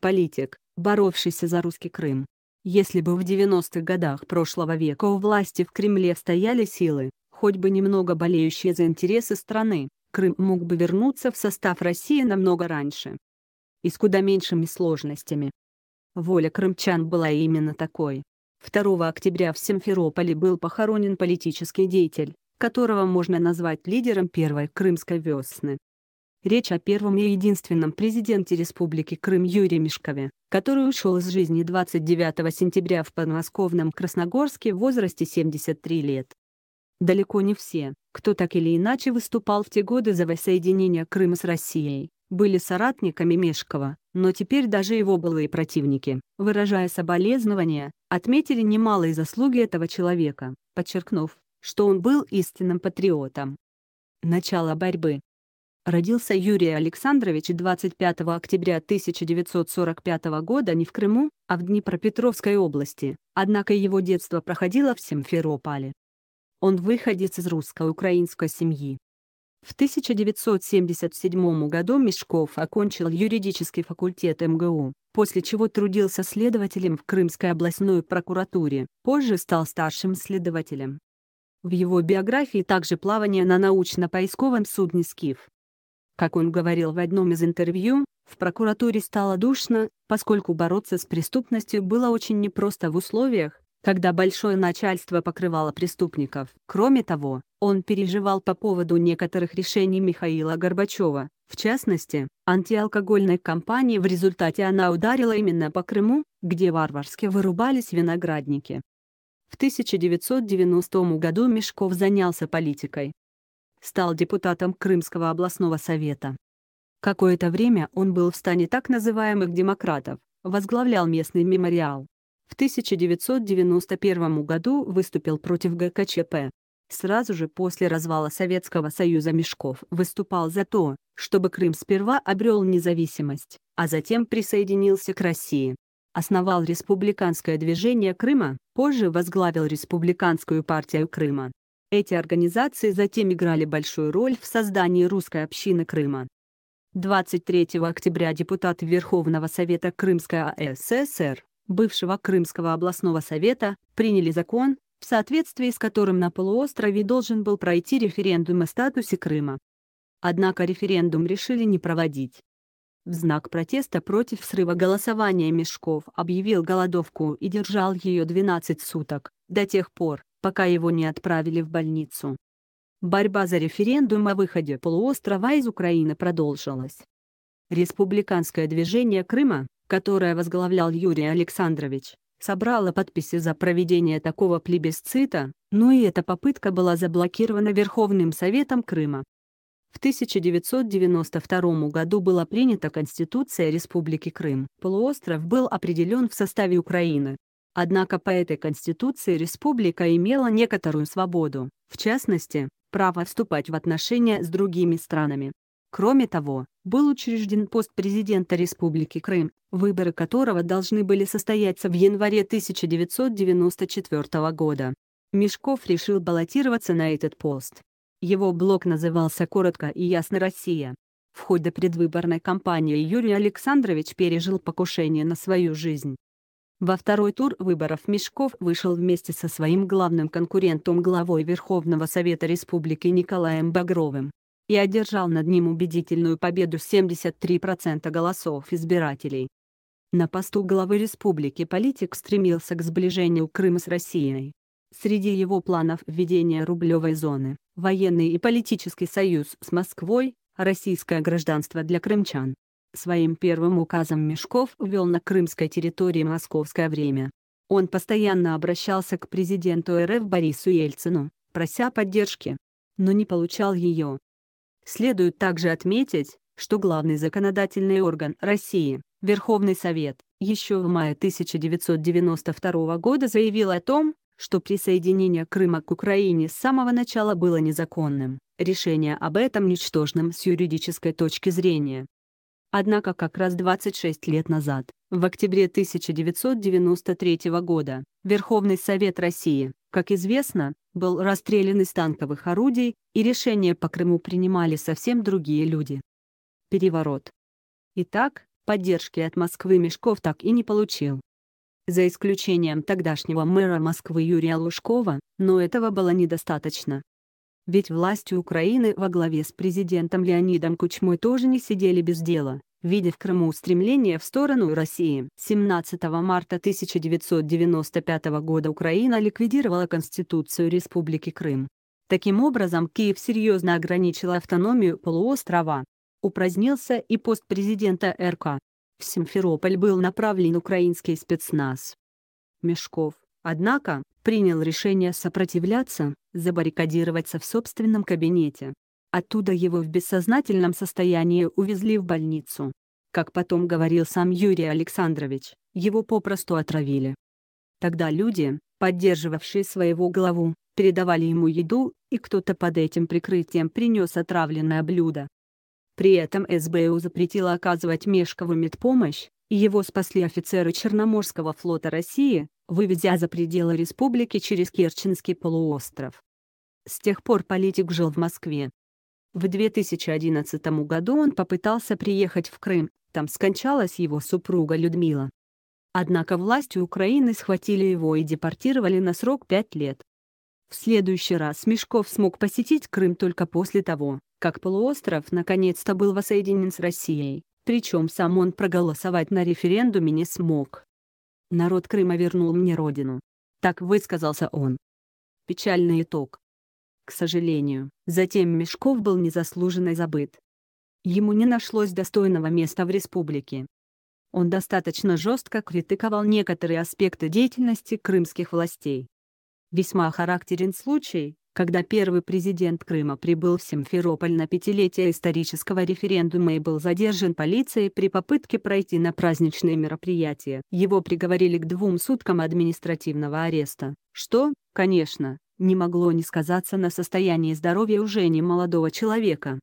политик, боровшийся за русский Крым. Если бы в 90-х годах прошлого века у власти в Кремле стояли силы, хоть бы немного болеющие за интересы страны, Крым мог бы вернуться в состав России намного раньше. И с куда меньшими сложностями. Воля крымчан была именно такой. 2 октября в Симферополе был похоронен политический деятель, которого можно назвать лидером первой крымской весны. Речь о первом и единственном президенте Республики Крым Юрии Мешкове, который ушел из жизни 29 сентября в подмосковном Красногорске в возрасте 73 лет. Далеко не все, кто так или иначе выступал в те годы за воссоединение Крыма с Россией, были соратниками Мешкова, но теперь даже его былые противники, выражая соболезнования, отметили немалые заслуги этого человека, подчеркнув, что он был истинным патриотом. Начало борьбы, родился Юрий Александрович 25 октября 1945 года не в Крыму, а в Днепропетровской области, однако его детство проходило в Симферополе. Он выходец из русско-украинской семьи. В 1977 году Мешков окончил юридический факультет МГУ, после чего трудился следователем в Крымской областной прокуратуре, позже стал старшим следователем. В его биографии также плавание на научно-поисковом судне «Скиф». Как он говорил в одном из интервью, в прокуратуре стало душно, поскольку бороться с преступностью было очень непросто в условиях, когда большое начальство покрывало преступников. Кроме того, он переживал по поводу некоторых решений Михаила Горбачева, в частности, антиалкогольной кампании в результате она ударила именно по Крыму, где варварски вырубались виноградники. В 1990 году Мешков занялся политикой, стал депутатом Крымского областного совета. Какое-то время он был в стане так называемых демократов, возглавлял местный мемориал. В 1991 году выступил против ГКЧП. Сразу же после развала Советского Союза Мешков выступал за то, чтобы Крым сперва обрел независимость, а затем присоединился к России. Основал республиканское движение Крыма, позже возглавил республиканскую партию Крыма. Эти организации затем играли большую роль в создании русской общины Крыма. 23 октября депутат Верховного Совета Крымской АССР, бывшего Крымского областного совета, приняли закон, в соответствии с которым на полуострове должен был пройти референдум о статусе Крыма. Однако референдум решили не проводить. В знак протеста против срыва голосования Мешков объявил голодовку и держал ее 12 суток, до тех пор, пока его не отправили в больницу. Борьба за референдум о выходе полуострова из Украины продолжилась. Республиканское движение Крыма, которое возглавлял Юрий Александрович, собрало подписи за проведение такого плебисцита, но и эта попытка была заблокирована Верховным Советом Крыма. В 1992 году была принята Конституция Республики Крым. Полуостров был определен в составе Украины, Однако по этой Конституции республика имела некоторую свободу, в частности, право вступать в отношения с другими странами. Кроме того, был учрежден пост президента Республики Крым, выборы которого должны были состояться в январе 1994 года. Мешков решил баллотироваться на этот пост. Его блок назывался коротко и ясно «Россия». В ходе предвыборной кампании Юрий Александрович пережил покушение на свою жизнь. Во второй тур выборов Мешков вышел вместе со своим главным конкурентом главой Верховного Совета Республики Николаем Багровым и одержал над ним убедительную победу 73% голосов избирателей. На посту главы республики политик стремился к сближению Крыма с Россией. Среди его планов введения рублевой зоны, военный и политический союз с Москвой, российское гражданство для крымчан, своим первым указом Мешков ввел на крымской территории московское время. Он постоянно обращался к президенту РФ Борису Ельцину, прося поддержки, но не получал ее. Следует также отметить, что главный законодательный орган России, Верховный Совет, еще в мае 1992 года заявил о том, что присоединение Крыма к Украине с самого начала было незаконным. Решение об этом ничтожным с юридической точки зрения. Однако как раз 26 лет назад, в октябре 1993 года, Верховный Совет России, как известно, был расстрелян из танковых орудий, и решения по Крыму принимали совсем другие люди. Переворот. Итак, поддержки от Москвы Мешков так и не получил. За исключением тогдашнего мэра Москвы Юрия Лужкова, но этого было недостаточно, ведь власти Украины во главе с президентом Леонидом Кучмой тоже не сидели без дела, видя в Крыму устремление в сторону России. 17 марта 1995 года Украина ликвидировала Конституцию Республики Крым. Таким образом, Киев серьезно ограничил автономию полуострова. Упразднился и пост президента РК. В Симферополь был направлен украинский спецназ. Мешков, однако, принял решение сопротивляться, забаррикадироваться в собственном кабинете. Оттуда его в бессознательном состоянии увезли в больницу. Как потом говорил сам Юрий Александрович, его попросту отравили. Тогда люди, поддерживавшие своего главу, передавали ему еду, и кто-то под этим прикрытием принес отравленное блюдо. При этом СБУ запретила оказывать Мешкову медпомощь, и его спасли офицеры Черноморского флота России, выведя за пределы республики через Керченский полуостров. С тех пор политик жил в Москве. В 2011 году он попытался приехать в Крым, там скончалась его супруга Людмила. Однако власти Украины схватили его и депортировали на срок 5 лет. В следующий раз Мешков смог посетить Крым только после того, как полуостров наконец-то был воссоединен с Россией, причем сам он проголосовать на референдуме не смог. Народ Крыма вернул мне родину. Так высказался он. Печальный итог. К сожалению, затем Мешков был незаслуженно забыт. Ему не нашлось достойного места в республике. Он достаточно жестко критиковал некоторые аспекты деятельности крымских властей. Весьма характерен случай, когда первый президент Крыма прибыл в Симферополь на пятилетие исторического референдума и был задержан полицией при попытке пройти на праздничные мероприятия. Его приговорили к двум суткам административного ареста, что, конечно, не могло не сказаться на состоянии здоровья уже не молодого человека.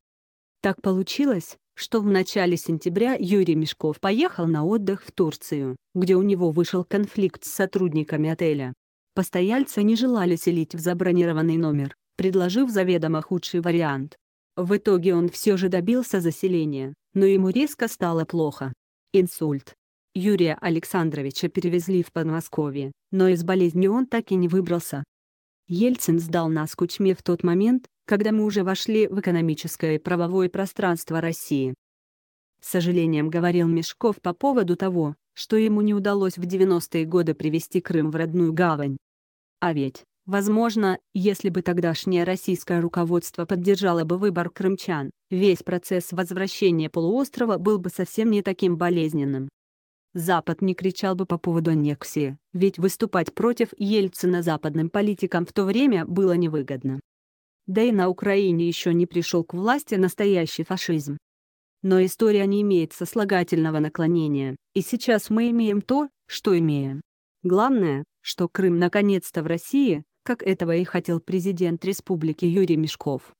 Так получилось, что в начале сентября Юрий Мешков поехал на отдых в Турцию, где у него вышел конфликт с сотрудниками отеля. Постояльцы не желали селить в забронированный номер, предложив заведомо худший вариант. В итоге он все же добился заселения, но ему резко стало плохо. Инсульт. Юрия Александровича перевезли в Подмосковье, но из болезни он так и не выбрался. Ельцин сдал нас кучме в тот момент, когда мы уже вошли в экономическое и правовое пространство России. С сожалением говорил Мешков по поводу того, что ему не удалось в 90-е годы привести Крым в родную гавань. А ведь, возможно, если бы тогдашнее российское руководство поддержало бы выбор крымчан, весь процесс возвращения полуострова был бы совсем не таким болезненным. Запад не кричал бы по поводу аннексии, ведь выступать против Ельцина западным политикам в то время было невыгодно. Да и на Украине еще не пришел к власти настоящий фашизм. Но история не имеет сослагательного наклонения, и сейчас мы имеем то, что имеем. Главное, что Крым наконец-то в России, как этого и хотел президент республики Юрий Мешков.